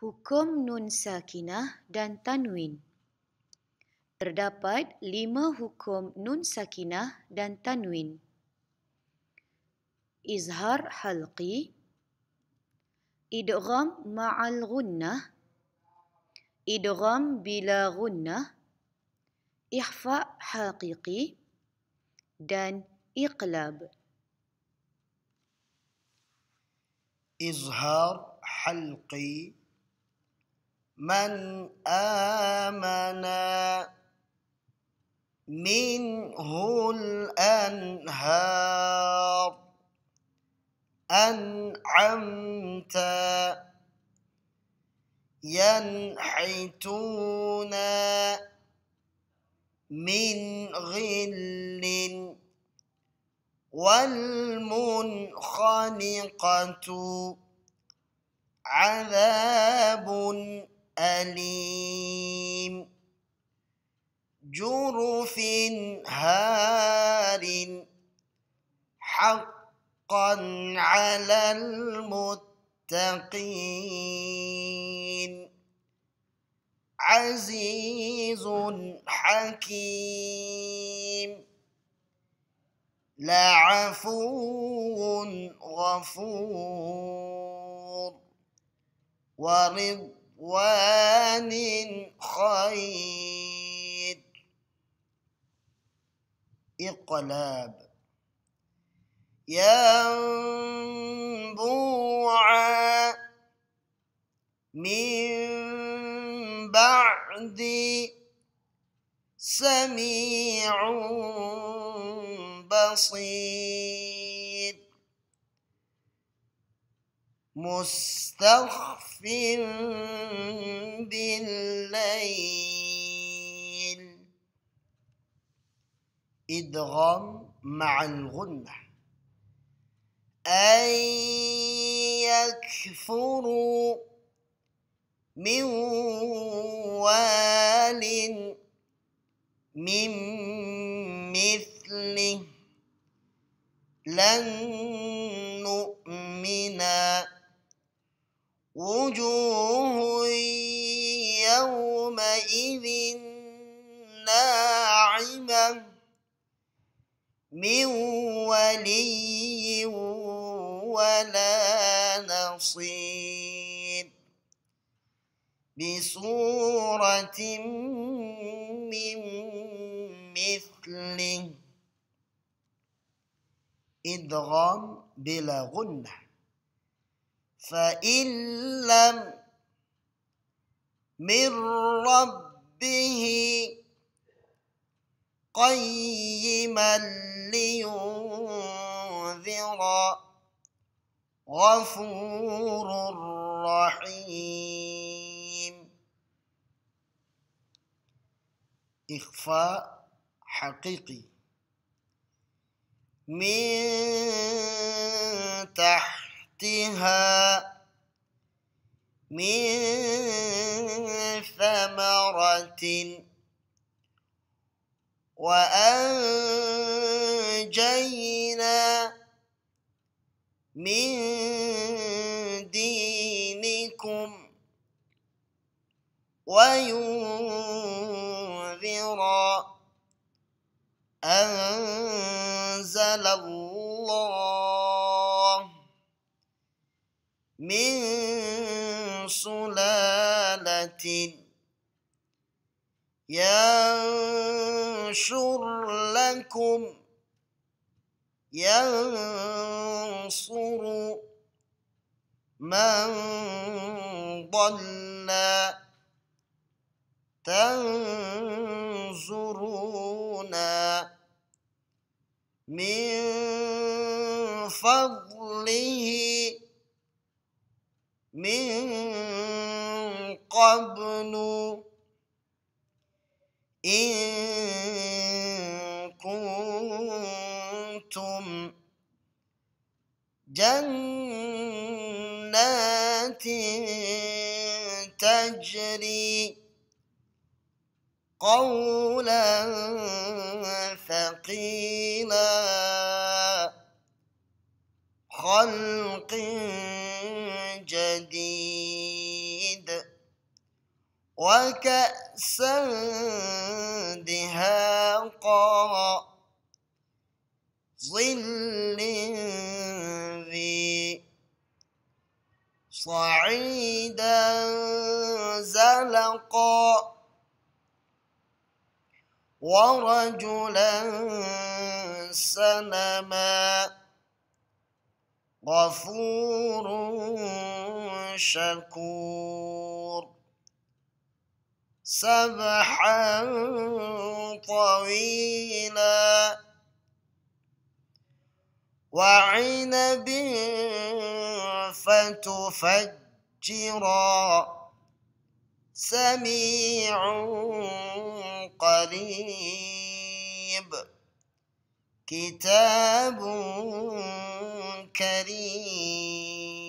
hukum nun sakinah dan tanwin. Terdapat lima hukum nun sakinah dan tanwin. Izhar halqi, idgham ma'al gunnah, idgham bila gunnah, ihfa haqiqi dan iqlab. Izhar halqi, من آمن منه الأنهار أنعمت ينحتون من غل والمنخنقة عذاب أليم جرف هار حقا على المتقين عزيز حكيم لعفو غفور ورض وان خير إقلاب ينبوع من بعد سميع بصير مستخف بالليل إدغام مع الغنة أن يكفروا من وال من مثله لن وجوه يومئذ ناعمة من ولي ولا نصير بصورة من مثله إدغام بلا غنه فإن لم من ربه قيما لينذر غفور رحيم إخفاء حقيقي من تحت تحتها من ثمرة وأنجينا من دينكم ويوم من سلالة ينشر لكم ينصر من ضل تنظرونا من فضله من قبل إن كنتم جنات تجري قولا ثقيلا خلق جديد وكأسا دهاقا ظل ذي صعيدا زلقا ورجلا سلما غفور شكور سبحا طويلا وعنب فتفجرا سميع قريب كتاب كريم